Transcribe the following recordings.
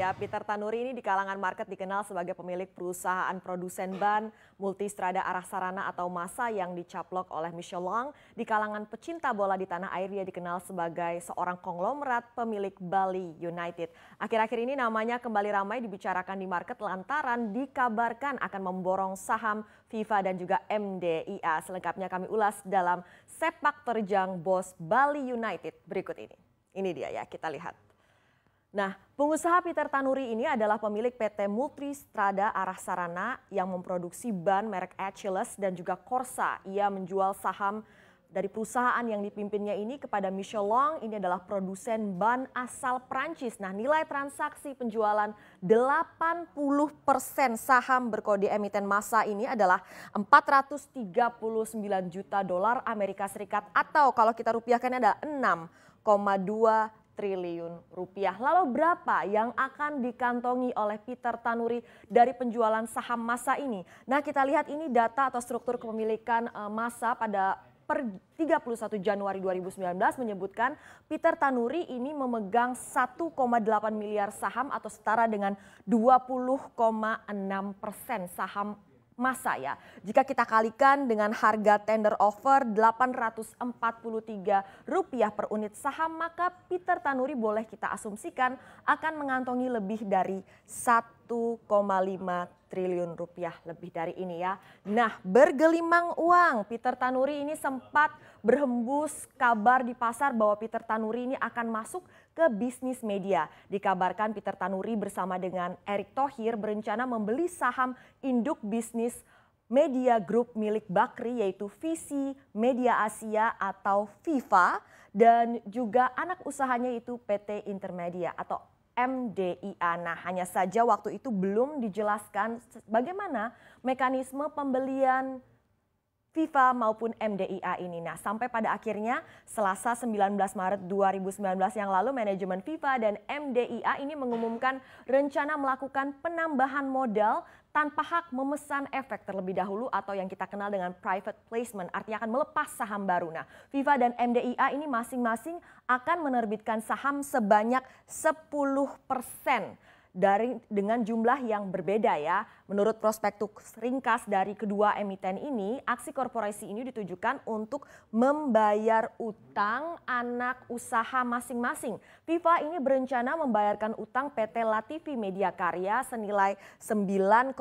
ya, Peter Tanuri ini di kalangan market dikenal sebagai pemilik perusahaan produsen ban multistrada arah sarana atau masa yang dicaplok oleh Michel Lang. Di kalangan pecinta bola di tanah air dia dikenal sebagai seorang konglomerat pemilik Bali United. Akhir-akhir ini namanya kembali ramai dibicarakan di market lantaran dikabarkan akan memborong saham FIFA dan juga MDIA. Selengkapnya kami ulas dalam sepak terjang bos Bali United berikut ini. Ini dia ya, kita lihat. Nah, pengusaha Peter Tanuri ini adalah pemilik PT Multistrada Arah Sarana yang memproduksi ban merek Achilles dan juga Corsa. Ia menjual saham dari perusahaan yang dipimpinnya ini kepada Long. Ini adalah produsen ban asal Prancis. Nah, nilai transaksi penjualan 80% saham berkode emiten massa ini adalah 439 juta dolar Amerika Serikat atau kalau kita rupiahkan ada 6,2 triliun rupiah. Lalu berapa yang akan dikantongi oleh Peter Tanuri dari penjualan saham masa ini? Nah kita lihat ini data atau struktur kepemilikan eh, masa pada per 31 Januari 2019 menyebutkan Peter Tanuri ini memegang 1,8 miliar saham atau setara dengan 20,6 persen saham masa ya. Jika kita kalikan dengan harga tender offer Rp843 per unit saham, maka Peter Tanuri boleh kita asumsikan akan mengantongi lebih dari satu 1,5 triliun rupiah lebih dari ini ya. Nah bergelimang uang Peter Tanuri ini sempat berhembus kabar di pasar bahwa Peter Tanuri ini akan masuk ke bisnis media. Dikabarkan Peter Tanuri bersama dengan Erick Thohir berencana membeli saham induk bisnis media grup milik Bakri yaitu Visi Media Asia atau Viva dan juga anak usahanya itu PT Intermedia atau MDIA. Nah, hanya saja waktu itu belum dijelaskan bagaimana mekanisme pembelian FIFA maupun MDIA ini. Nah, sampai pada akhirnya Selasa 19 Maret 2019 yang lalu manajemen FIFA dan MDIA ini mengumumkan rencana melakukan penambahan modal tanpa hak memesan efek terlebih dahulu atau yang kita kenal dengan private placement, artinya akan melepas saham baru. Nah, FIFA dan MDIA ini masing-masing akan menerbitkan saham sebanyak 10 persen dari dengan jumlah yang berbeda ya. Menurut prospektus ringkas dari kedua emiten ini, aksi korporasi ini ditujukan untuk membayar utang anak usaha masing-masing. FIFA ini berencana membayarkan utang PT Latifi Media Karya senilai 9,94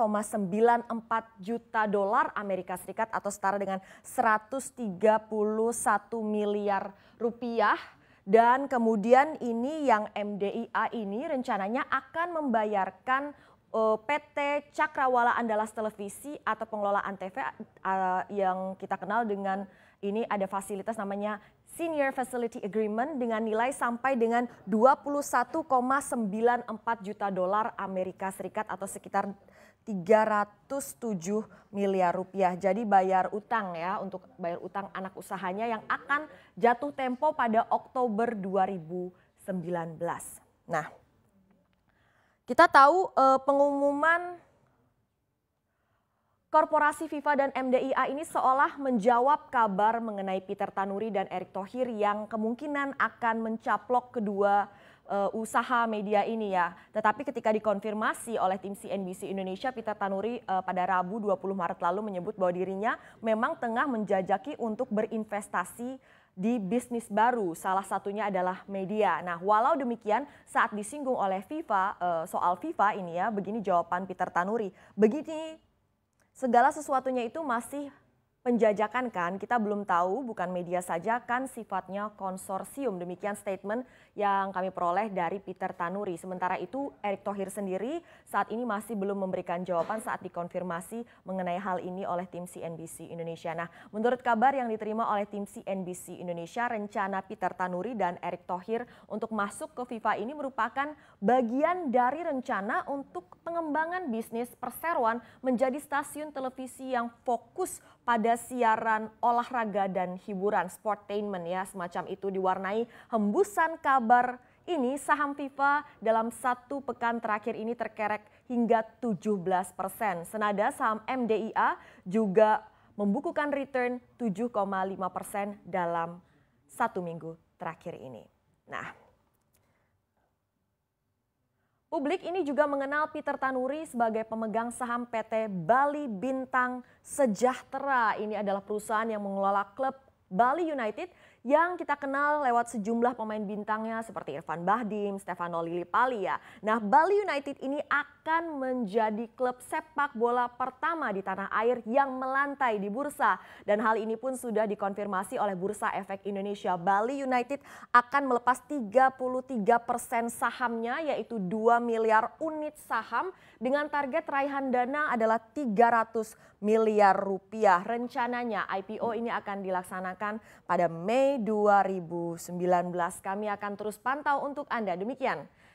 juta dolar Amerika Serikat atau setara dengan 131 miliar rupiah dan kemudian ini yang MDIA ini rencananya akan membayarkan Eh, PT Cakrawala Andalas Televisi atau pengelolaan TV eh, yang kita kenal dengan ini ada fasilitas namanya Senior Facility Agreement dengan nilai sampai dengan 21,94 juta dolar Amerika Serikat atau sekitar 307 miliar rupiah. Jadi bayar utang ya untuk bayar utang anak usahanya yang akan jatuh tempo pada Oktober 2019. Nah, kita tahu eh, pengumuman korporasi FIFA dan MDIA ini seolah menjawab kabar mengenai Peter Tanuri dan Erick Thohir yang kemungkinan akan mencaplok kedua uh, usaha media ini ya. Tetapi ketika dikonfirmasi oleh tim CNBC Indonesia, Peter Tanuri uh, pada Rabu 20 Maret lalu menyebut bahwa dirinya memang tengah menjajaki untuk berinvestasi di bisnis baru, salah satunya adalah media. Nah, walau demikian, saat disinggung oleh FIFA eh, soal FIFA ini ya, begini jawaban Peter Tanuri. Begini, segala sesuatunya itu masih penjajakan kan kita belum tahu bukan media saja kan sifatnya konsorsium demikian statement yang kami peroleh dari Peter Tanuri sementara itu Erick Thohir sendiri saat ini masih belum memberikan jawaban saat dikonfirmasi mengenai hal ini oleh tim CNBC Indonesia nah menurut kabar yang diterima oleh tim CNBC Indonesia rencana Peter Tanuri dan Erick Thohir untuk masuk ke FIFA ini merupakan bagian dari rencana untuk pengembangan bisnis perseroan menjadi stasiun televisi yang fokus pada siaran olahraga dan hiburan sportainment ya semacam itu diwarnai hembusan kabar ini saham FIFA dalam satu pekan terakhir ini terkerek hingga 17 persen. Senada saham MDIA juga membukukan return 7,5 persen dalam satu minggu terakhir ini. Nah, Publik ini juga mengenal Peter Tanuri sebagai pemegang saham PT Bali Bintang Sejahtera. Ini adalah perusahaan yang mengelola klub Bali United yang kita kenal lewat sejumlah pemain bintangnya seperti Irfan Bahdim, Stefano Lillipali ya. Nah, Bali United ini akan menjadi klub sepak bola pertama di tanah air yang melantai di bursa dan hal ini pun sudah dikonfirmasi oleh Bursa Efek Indonesia. Bali United akan melepas 33% persen sahamnya yaitu 2 miliar unit saham dengan target raihan dana adalah 300 miliar rupiah. Rencananya IPO ini akan dilaksanakan pada Mei Mei 2019. Kami akan terus pantau untuk Anda. Demikian